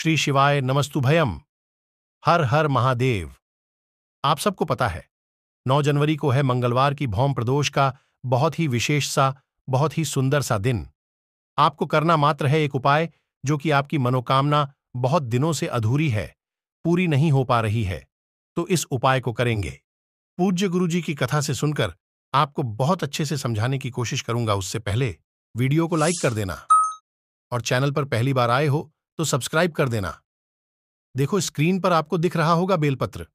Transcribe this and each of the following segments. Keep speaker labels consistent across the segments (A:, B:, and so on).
A: श्री शिवाय नमस्तु भयम हर हर महादेव आप सबको पता है 9 जनवरी को है मंगलवार की भौम प्रदोष का बहुत ही विशेष सा बहुत ही सुंदर सा दिन आपको करना मात्र है एक उपाय जो कि आपकी मनोकामना बहुत दिनों से अधूरी है पूरी नहीं हो पा रही है तो इस उपाय को करेंगे पूज्य गुरुजी की कथा से सुनकर आपको बहुत अच्छे से समझाने की कोशिश करूंगा उससे पहले वीडियो को लाइक कर देना और चैनल पर पहली बार आए हो तो सब्सक्राइब कर देना देखो स्क्रीन पर आपको दिख रहा होगा बेलपत्र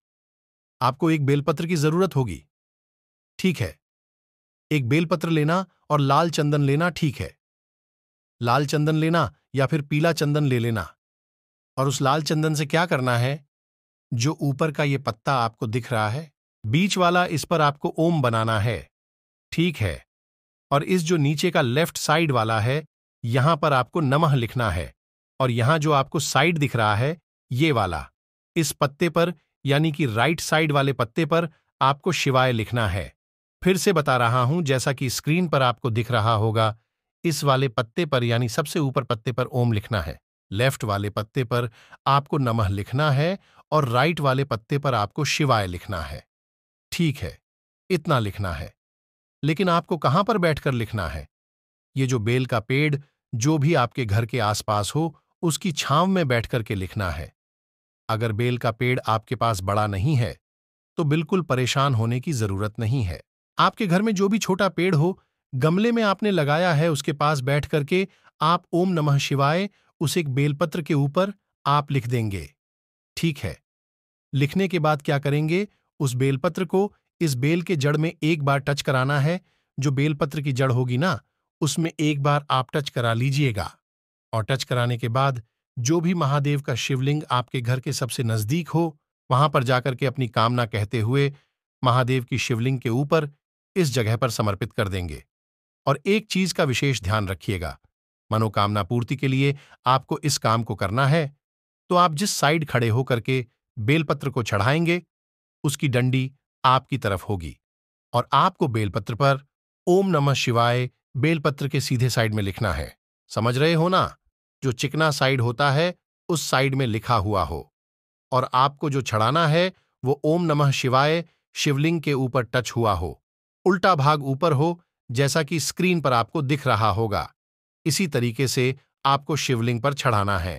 A: आपको एक बेलपत्र की जरूरत होगी ठीक है एक बेलपत्र लेना और लाल चंदन लेना ठीक है लाल चंदन लेना या फिर पीला चंदन ले लेना और उस लाल चंदन से क्या करना है जो ऊपर का ये पत्ता आपको दिख रहा है बीच वाला इस पर आपको ओम बनाना है ठीक है और इस जो नीचे का लेफ्ट साइड वाला है यहां पर आपको नमः लिखना है और यहां जो आपको साइड दिख रहा है ये वाला इस पत्ते पर यानी कि राइट साइड वाले पत्ते पर आपको शिवाय लिखना है फिर से बता रहा हूं जैसा कि स्क्रीन पर आपको दिख रहा होगा इस वाले पत्ते पर यानी सबसे ऊपर पत्ते पर ओम लिखना है लेफ्ट वाले पत्ते पर आपको नमः लिखना है और राइट वाले पत्ते पर आपको शिवाय लिखना है ठीक है इतना लिखना है लेकिन आपको कहां पर बैठकर लिखना है ये जो बेल का पेड़ जो भी आपके घर के आसपास हो उसकी छांव में बैठकर के लिखना है अगर बेल का पेड़ आपके पास बड़ा नहीं है तो बिल्कुल परेशान होने की जरूरत नहीं है आपके घर में जो भी छोटा पेड़ हो गमले में आपने लगाया है उसके पास बैठ करके आप ओम नमः शिवाय उस एक बेलपत्र के ऊपर आप लिख देंगे ठीक है लिखने के बाद क्या करेंगे उस बेलपत्र को इस बेल के जड़ में एक बार टच कराना है जो बेलपत्र की जड़ होगी ना उसमें एक बार आप टच करा लीजिएगा और टच कराने के बाद जो भी महादेव का शिवलिंग आपके घर के सबसे नज़दीक हो वहां पर जाकर के अपनी कामना कहते हुए महादेव की शिवलिंग के ऊपर इस जगह पर समर्पित कर देंगे और एक चीज का विशेष ध्यान रखिएगा मनोकामना पूर्ति के लिए आपको इस काम को करना है तो आप जिस साइड खड़े होकर के बेलपत्र को चढ़ाएंगे उसकी डंडी आपकी तरफ होगी और आपको बेलपत्र पर ओम नमः शिवाय बेलपत्र के सीधे साइड में लिखना है समझ रहे हो ना जो चिकना साइड होता है उस साइड में लिखा हुआ हो और आपको जो चढ़ाना है वो ओम नमः शिवाय शिवलिंग के ऊपर टच हुआ हो उल्टा भाग ऊपर हो जैसा कि स्क्रीन पर आपको दिख रहा होगा इसी तरीके से आपको शिवलिंग पर चढ़ाना है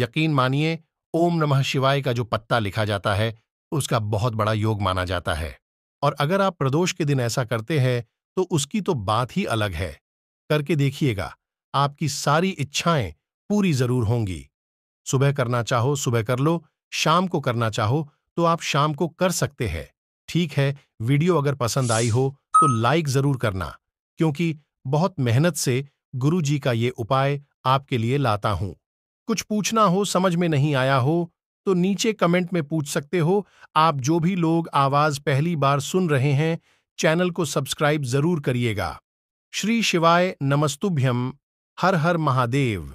A: यकीन मानिए ओम नमः शिवाय का जो पत्ता लिखा जाता है उसका बहुत बड़ा योग माना जाता है और अगर आप प्रदोष के दिन ऐसा करते हैं तो उसकी तो बात ही अलग है करके देखिएगा आपकी सारी इच्छाएं पूरी जरूर होंगी सुबह करना चाहो सुबह कर लो शाम को करना चाहो तो आप शाम को कर सकते हैं ठीक है वीडियो अगर पसंद आई हो तो लाइक जरूर करना क्योंकि बहुत मेहनत से गुरु जी का ये उपाय आपके लिए लाता हूं कुछ पूछना हो समझ में नहीं आया हो तो नीचे कमेंट में पूछ सकते हो आप जो भी लोग आवाज पहली बार सुन रहे हैं चैनल को सब्सक्राइब जरूर करिएगा श्री शिवाय नमस्तुभ्यम हर हर महादेव